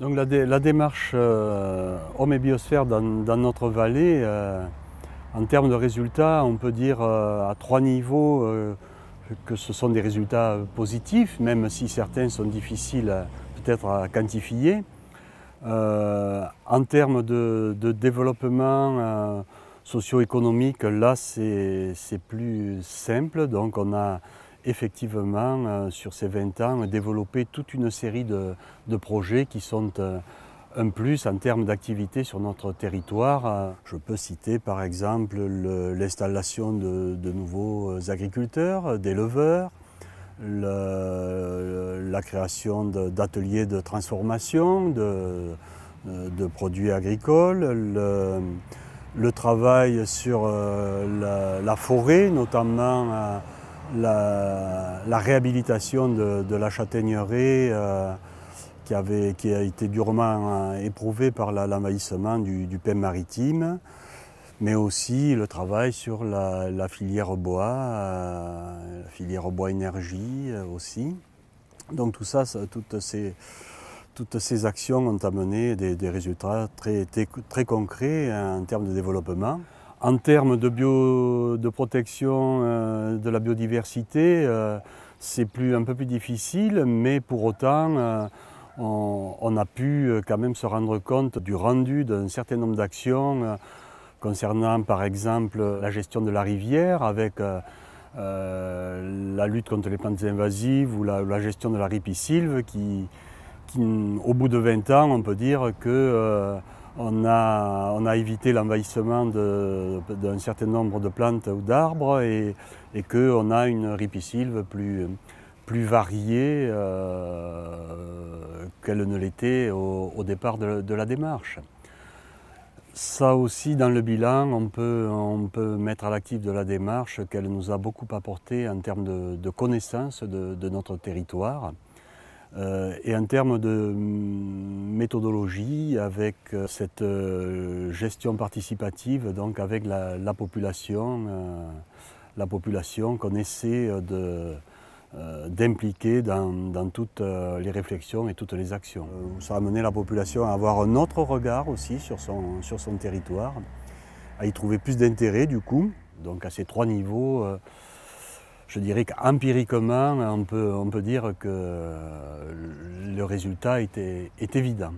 Donc la, démarche euh, homme et biosphère dans, notre vallée, euh, en termes de résultats, on peut dire euh, à trois niveaux que ce sont des résultats positifs, même si certains sont difficiles peut-être à quantifier. en termes de, de développement socio-économique, là c'est plus simple, donc on a effectivement, euh, sur ces 20 ans, développer toute une série de, projets qui sont euh, un plus en termes d'activité sur notre territoire. Euh, je peux citer par exemple l'installation de, nouveaux agriculteurs, d'éleveurs, la création d'ateliers de, transformation de, de produits agricoles, le, travail sur la, forêt, notamment la, réhabilitation de, la châtaigneraie euh, qui, a été durement euh, éprouvée par l'envahissement du, du, pain maritime, mais aussi le travail sur la, filière bois, euh, la filière bois énergie aussi. Donc tout ça, toutes ces actions ont amené des, résultats très, concrets hein, en termes de développement. En termes de, protection euh, de la biodiversité, euh, c'est plus, un peu plus difficile, mais pour autant, euh, on, a pu quand même se rendre compte du rendu d'un certain nombre d'actions concernant par exemple la gestion de la rivière avec la lutte contre les plantes invasives ou la, gestion de la ripisylve qui, qui, au bout de 20 ans, on peut dire que on a, évité l'envahissement d'un certain nombre de plantes ou d'arbres et, qu'on a une ripisylve plus, variée euh, qu'elle ne l'était au, départ de, la démarche. Ça aussi, dans le bilan, on peut, mettre à l'actif de la démarche qu'elle nous a beaucoup apporté en termes de, connaissances connaissance de notre territoire. Euh, et en termes de mm, méthodologie, avec euh, cette euh, gestion participative, donc avec la, population, la population qu'on essaie d'impliquer dans, toutes les réflexions et toutes les actions. Ça a amené la population à avoir un autre regard aussi sur son territoire, à y trouver plus d'intérêt du coup, donc à ces trois niveaux, je dirais qu'empiriquement, on peut, on peut dire que le résultat est évident.